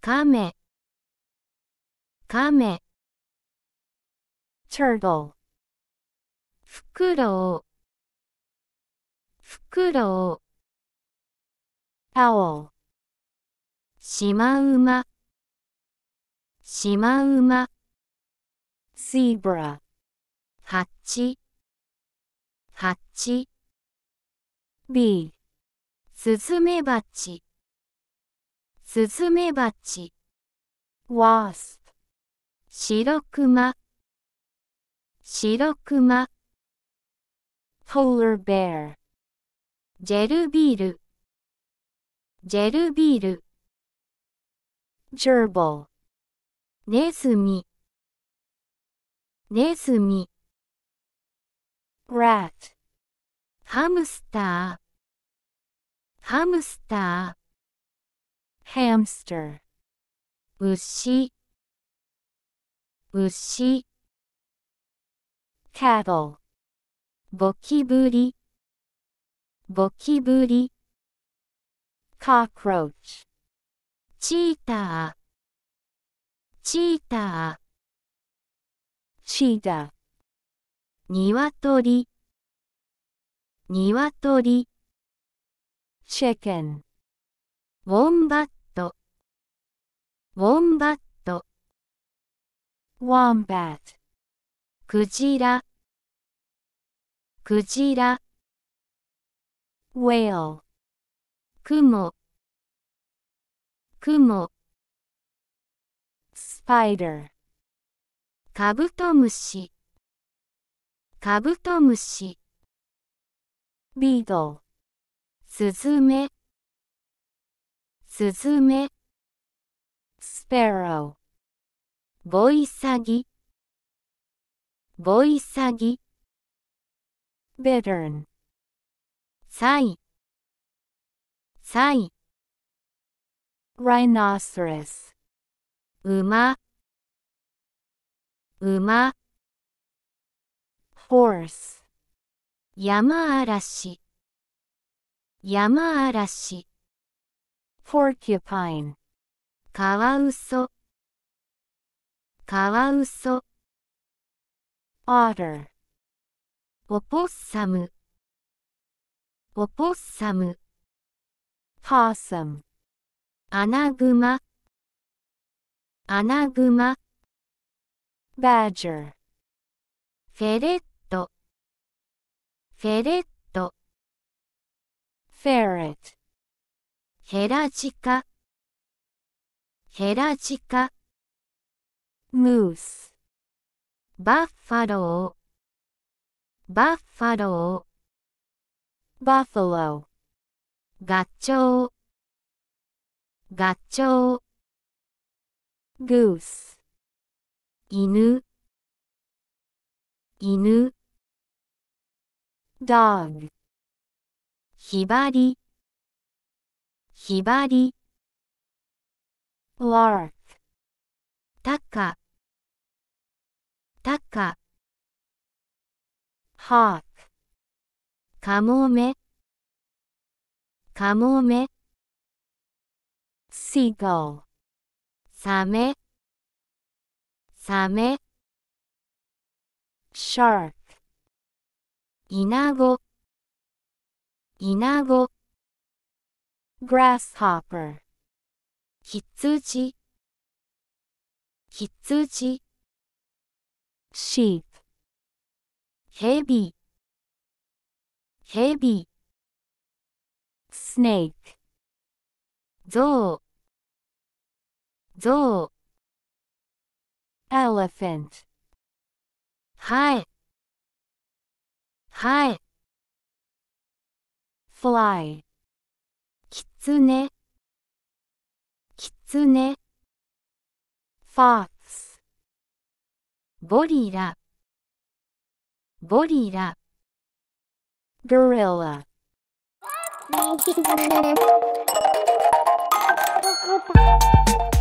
カメカメ turtle フクロウフクロウ owl シマウマシマウマ zebra ハチハチ B スズメバチスズメバチ wasp 白熊白熊 polar bear ジェルビールジェルビール gerbil ネズミネズミ rat ハムスターハムスター h a m s t 牛牛 cattle ボキブリボキブリ cockroach チーターチーターチーター鶏鶏 chicken ウォンバットウォンバットウォンバットクジラクジラ whale 雲雲 spider カブトムシカブトムシ beetle すずめすずめ sparrow ボイサギボイサギ bittern サイサイ rhinoceros 馬馬 horse 山嵐山嵐 porcupine カワウソカワウソ otter オポッサムオポッサム possum アナグマアナグマ badger フェレットフェレット ferret ヘラジカヘラジカ moose バッファローバッファロー buffalo ガチョウガチョウ goose 犬犬 dog ひばり、ひばり。l a r t たか、たか。hawk, かもめ、かもめ。seagull, サメ、サメ。shark, イナゴ。イナゴ grasshopper キッツウチキツ sheep ヘビヘビ snake ゾウゾウ elephant はいはい fly きつねきつね fox ボリラボリラ gorilla マジ